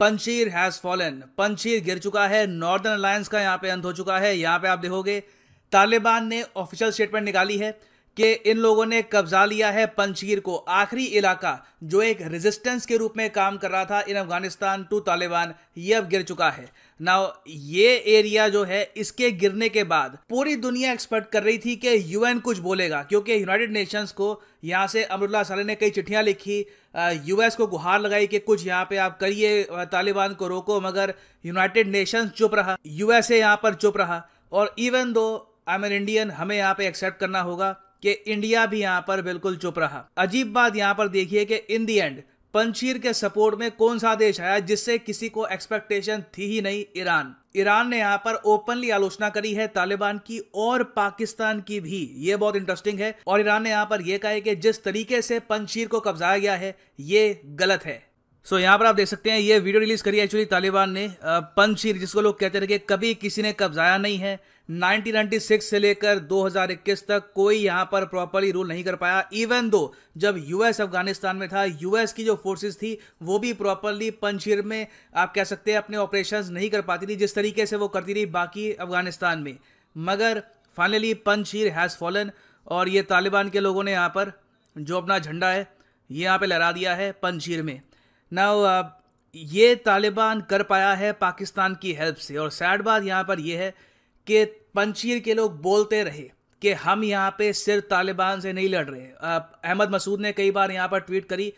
पंचीर has fallen पंचीर गिर चुका है नॉर्दर्न अलायंस का यहां पे अंत हो चुका है यहां पे आप देखोगे तालिबान ने ऑफिशियल स्टेटमेंट निकाली है कि इन लोगों ने कब्जा लिया है पंचीर को आखिरी इलाका जो एक रेजिस्टेंस के रूप में काम कर रहा था इन अफगानिस्तान टू तालिबान ये अब गिर चुका है ना ये एरिया जो है इसके गिरने के बाद पूरी दुनिया एक्सपेक्ट कर रही थी कि यूएन कुछ बोलेगा क्योंकि यूनाइटेड नेशंस को यहाँ से अमरुल्ला साले ने कई चिट्ठियाँ लिखी यूएस को गुहार लगाई कि कुछ यहाँ पे आप करिए तालिबान को रोको मगर यूनाइटेड नेशंस चुप रहा यूएसए यहाँ पर चुप रहा और even though I am an Indian हमें यहाँ पे एक्सेप्ट करना होगा कि इंडिया भी यहाँ पर बिल्कुल चुप रहा अजीब बात यहाँ पर देखिए कि इन दी एंड पंचीर के सपोर्ट में कौन सा देश आया जिससे किसी को एक्सपेक्टेशन थी ही नहीं ईरान ईरान ने यहाँ पर ओपनली आलोचना करी है तालिबान की और पाकिस्तान की भी ये बहुत इंटरेस्टिंग है और ईरान ने यहाँ पर यह कहा है कि जिस तरीके से पंचीर को कब्जाया गया है ये गलत है सो so, यहाँ पर आप देख सकते हैं ये वीडियो रिलीज करी एक्चुअली तालिबान ने पंचीर जिसको लोग कहते रहे कि कभी किसी ने कब्जाया नहीं है 1996 से लेकर 2021 तक कोई यहाँ पर प्रॉपरली रूल नहीं कर पाया इवन दो जब यूएस अफगानिस्तान में था यूएस की जो फोर्सेस थी वो भी प्रॉपरली पंचीर में आप कह सकते हैं अपने ऑपरेशंस नहीं कर पाती थी जिस तरीके से वो करती रही बाकी अफगानिस्तान में मगर फाइनली पंचीर हैज़ फॉलन और ये तालिबान के लोगों ने यहाँ पर जो अपना झंडा है ये यहाँ पर लहरा दिया है पंचीर में नाउ uh, ये तालिबान कर पाया है पाकिस्तान की हेल्प से और सैड बात यहाँ पर यह है कि पंचीर के लोग बोलते रहे कि हम यहाँ पे सिर्फ तालिबान से नहीं लड़ रहे अहमद मसूद ने कई बार यहाँ पर ट्वीट करी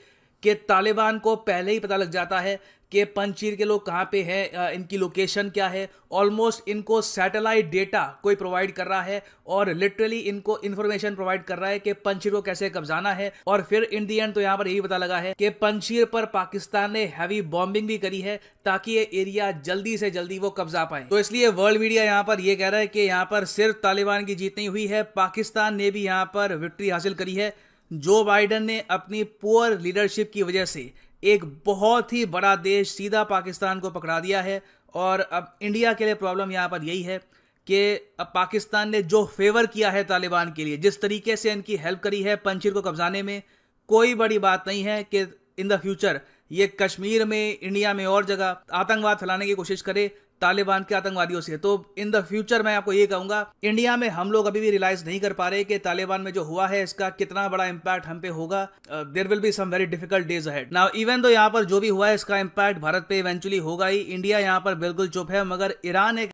कि तालिबान को पहले ही पता लग जाता है कि पंचीर के लोग कहाँ पे हैं इनकी लोकेशन क्या है ऑलमोस्ट इनको सैटेलाइट डेटा कोई प्रोवाइड कर रहा है और लिटरली इनको इन्फॉर्मेशन प्रोवाइड कर रहा है कि पंचीर को कैसे कब्जाना है और फिर इन दी एंड तो यहाँ पर यही पता लगा है कि पंचीर पर पाकिस्तान ने हैवी बॉम्बिंग भी करी है ताकि ये एरिया जल्दी से जल्दी वो कब्जा पाए तो इसलिए वर्ल्ड मीडिया यहाँ पर यह कह रहा है कि यहाँ पर सिर्फ तालिबान की जीत नहीं हुई है पाकिस्तान ने भी यहाँ पर विक्ट्री हासिल करी है जो बाइडन ने अपनी पुअर लीडरशिप की वजह से एक बहुत ही बड़ा देश सीधा पाकिस्तान को पकड़ा दिया है और अब इंडिया के लिए प्रॉब्लम यहाँ पर यही है कि अब पाकिस्तान ने जो फेवर किया है तालिबान के लिए जिस तरीके से इनकी हेल्प करी है पंचीर को कब्जाने में कोई बड़ी बात नहीं है कि इन द फ्यूचर ये कश्मीर में इंडिया में और जगह आतंकवाद फैलाने की कोशिश करे तालिबान के आतंकवादियों से तो इन द फ्यूचर मैं आपको ये कहूंगा इंडिया में हम लोग अभी भी रियलाइज नहीं कर पा रहे कि तालिबान में जो हुआ है इसका कितना बड़ा इम्पैक्ट हम पे होगा there will be some very difficult days ahead now even तो यहाँ पर जो भी हुआ है इसका इम्पैक्ट भारत पे इवेंचुअली होगा ही इंडिया यहाँ पर बिल्कुल चुप है मगर ईरान एक